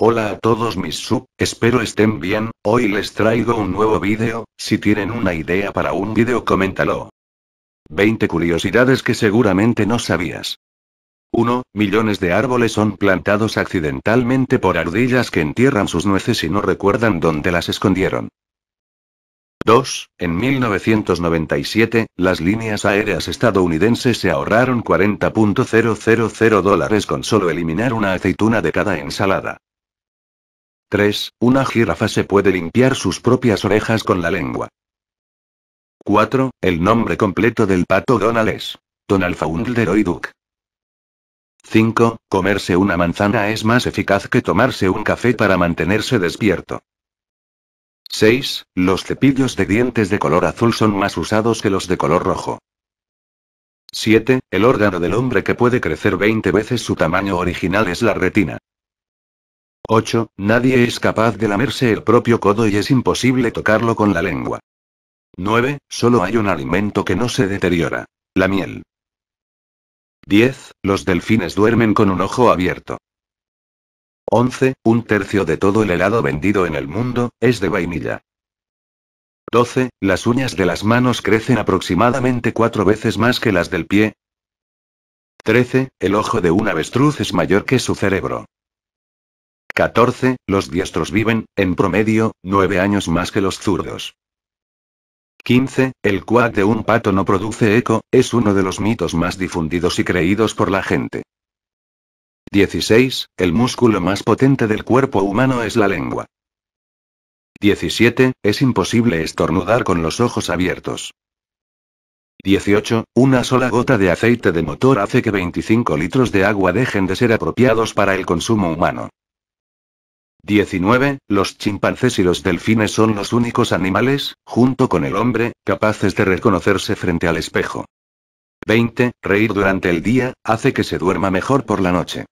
Hola a todos mis sub, espero estén bien, hoy les traigo un nuevo vídeo, si tienen una idea para un vídeo coméntalo. 20 curiosidades que seguramente no sabías. 1. Millones de árboles son plantados accidentalmente por ardillas que entierran sus nueces y no recuerdan dónde las escondieron. 2. En 1997, las líneas aéreas estadounidenses se ahorraron 40.000 dólares con solo eliminar una aceituna de cada ensalada. 3. Una jirafa se puede limpiar sus propias orejas con la lengua. 4. El nombre completo del pato Donald es Donald Foundleroy Duck. 5. Comerse una manzana es más eficaz que tomarse un café para mantenerse despierto. 6. Los cepillos de dientes de color azul son más usados que los de color rojo. 7. El órgano del hombre que puede crecer 20 veces su tamaño original es la retina. 8. Nadie es capaz de lamerse el propio codo y es imposible tocarlo con la lengua. 9. Solo hay un alimento que no se deteriora. La miel. 10. Los delfines duermen con un ojo abierto. 11. Un tercio de todo el helado vendido en el mundo, es de vainilla. 12. Las uñas de las manos crecen aproximadamente cuatro veces más que las del pie. 13. El ojo de un avestruz es mayor que su cerebro. 14. Los diestros viven, en promedio, nueve años más que los zurdos. 15. El cuad de un pato no produce eco, es uno de los mitos más difundidos y creídos por la gente. 16. El músculo más potente del cuerpo humano es la lengua. 17. Es imposible estornudar con los ojos abiertos. 18. Una sola gota de aceite de motor hace que 25 litros de agua dejen de ser apropiados para el consumo humano. 19. Los chimpancés y los delfines son los únicos animales, junto con el hombre, capaces de reconocerse frente al espejo. 20. Reír durante el día, hace que se duerma mejor por la noche.